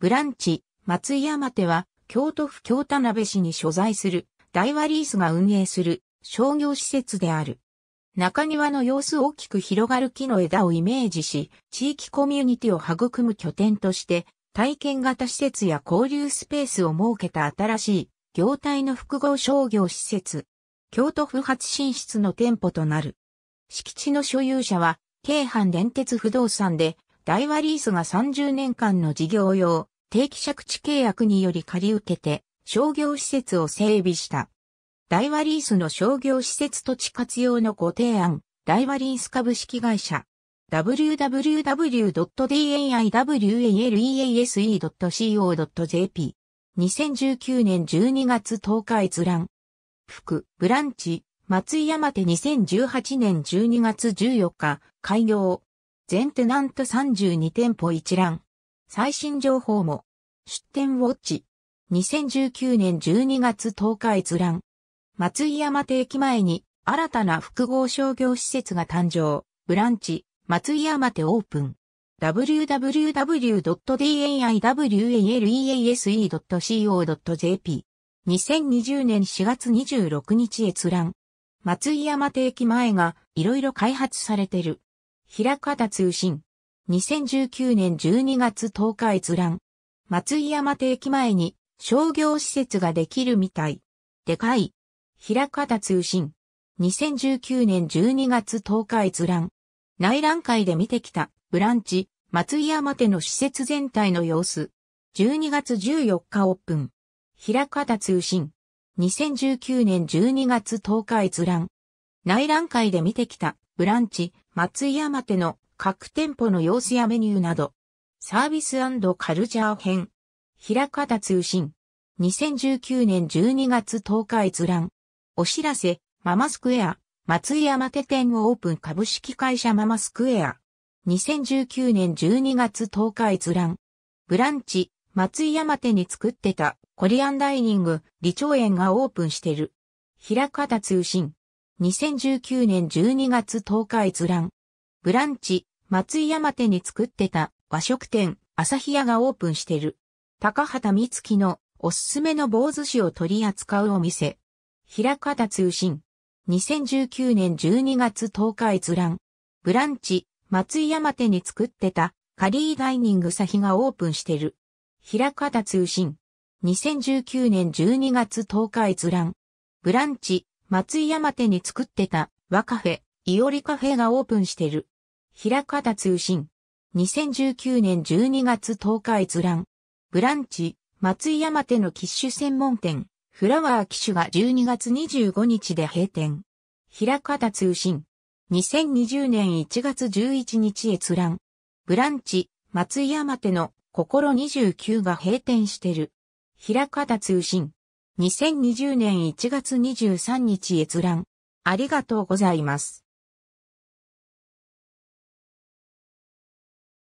ブランチ、松井山手は、京都府京田辺市に所在する、大和リースが運営する商業施設である。中庭の様子大きく広がる木の枝をイメージし、地域コミュニティを育む拠点として、体験型施設や交流スペースを設けた新しい、業態の複合商業施設。京都府発進出の店舗となる。敷地の所有者は、京阪電鉄不動産で、大和リースが30年間の事業用、定期借地契約により借り受けて商業施設を整備した。大和リースの商業施設土地活用のご提案、大和リース株式会社。www.daiwalease.co.jp 2019年12月10日閲覧。福、ブランチ、松井山手2018年12月14日、開業。全テナント32店舗一覧。最新情報も。出店ウォッチ。2019年12月10日閲覧。松井山手駅前に新たな複合商業施設が誕生。ブランチ、松井山手オープン。www.daiwalease.co.jp 2020年4月26日閲覧。松井山手駅前がいろいろ開発されてる。平方通信。2019年12月10日閲覧。松井山手駅前に商業施設ができるみたい。でかい。平方通信。2019年12月10日閲覧。内覧会で見てきた、ブランチ、松井山手の施設全体の様子。12月14日オープン。平方通信。2019年12月10日閲覧。内覧会で見てきた、ブランチ、松井山手の各店舗の様子やメニューなど、サービスカルチャー編、平方通信、2019年12月10日閲覧、お知らせ、ママスクエア、松井山手店をオープン株式会社ママスクエア、2019年12月10日閲覧、ブランチ、松井山手に作ってたコリアンダイニング、李長園がオープンしてる。平方通信。2019年12月10日閲覧。ブランチ、松井山手に作ってた和食店、朝日屋がオープンしてる。高畑美月のおすすめの棒寿司を取り扱うお店。平方通信。2019年12月10日閲覧。ブランチ、松井山手に作ってたカリーダイニング朝日がオープンしてる。平方通信。2019年12月10日閲覧。ブランチ、松井山手に作ってた和カフェ、イオリカフェがオープンしてる。平方通信。2019年12月10日閲覧。ブランチ、松井山手のキッシュ専門店、フラワーキッシュが12月25日で閉店。平方通信。2020年1月11日閲覧。ブランチ、松井山手の心29が閉店してる。平方通信。2020年1月23日閲覧。ありがとうございます。